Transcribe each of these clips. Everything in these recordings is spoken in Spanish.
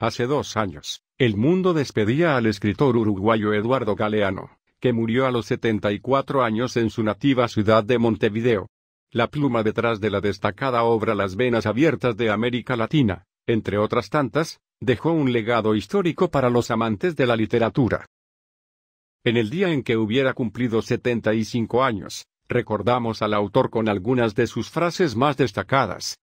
Hace dos años, el mundo despedía al escritor uruguayo Eduardo Galeano, que murió a los 74 años en su nativa ciudad de Montevideo. La pluma detrás de la destacada obra Las Venas Abiertas de América Latina, entre otras tantas, dejó un legado histórico para los amantes de la literatura. En el día en que hubiera cumplido 75 años, recordamos al autor con algunas de sus frases más destacadas,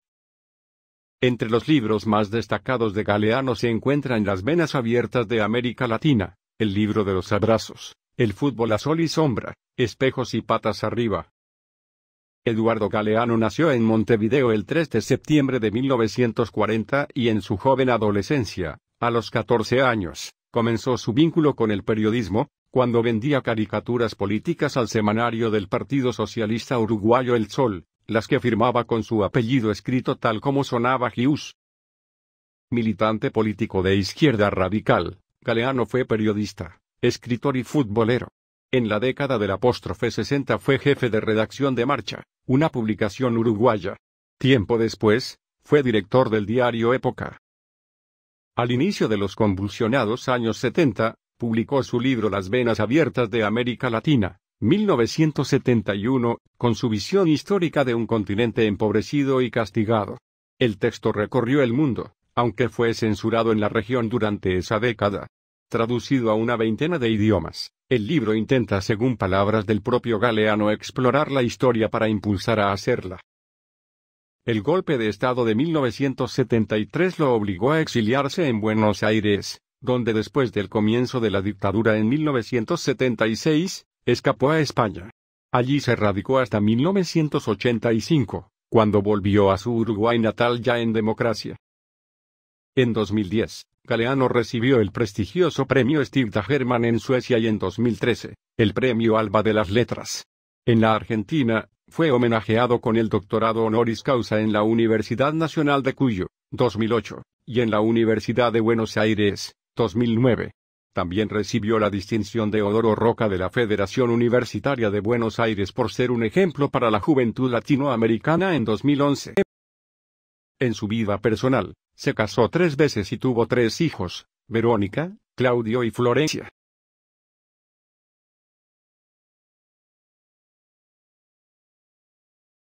entre los libros más destacados de Galeano se encuentran Las Venas Abiertas de América Latina, El Libro de los Abrazos, El Fútbol a Sol y Sombra, Espejos y Patas Arriba. Eduardo Galeano nació en Montevideo el 3 de septiembre de 1940 y en su joven adolescencia, a los 14 años, comenzó su vínculo con el periodismo, cuando vendía caricaturas políticas al semanario del Partido Socialista Uruguayo El Sol, las que firmaba con su apellido escrito tal como sonaba Hughes. Militante político de izquierda radical, Galeano fue periodista, escritor y futbolero. En la década del apóstrofe 60 fue jefe de redacción de Marcha, una publicación uruguaya. Tiempo después, fue director del diario Época. Al inicio de los convulsionados años 70, publicó su libro Las venas abiertas de América Latina, 1971, con su visión histórica de un continente empobrecido y castigado. El texto recorrió el mundo, aunque fue censurado en la región durante esa década. Traducido a una veintena de idiomas, el libro intenta, según palabras del propio Galeano, explorar la historia para impulsar a hacerla. El golpe de Estado de 1973 lo obligó a exiliarse en Buenos Aires, donde después del comienzo de la dictadura en 1976, Escapó a España. Allí se radicó hasta 1985, cuando volvió a su Uruguay natal ya en democracia. En 2010, Galeano recibió el prestigioso premio Stieg Hermann en Suecia y en 2013, el premio Alba de las Letras. En la Argentina, fue homenajeado con el doctorado honoris causa en la Universidad Nacional de Cuyo, 2008, y en la Universidad de Buenos Aires, 2009. También recibió la distinción de Odoro Roca de la Federación Universitaria de Buenos Aires por ser un ejemplo para la juventud latinoamericana en 2011. En su vida personal, se casó tres veces y tuvo tres hijos, Verónica, Claudio y Florencia.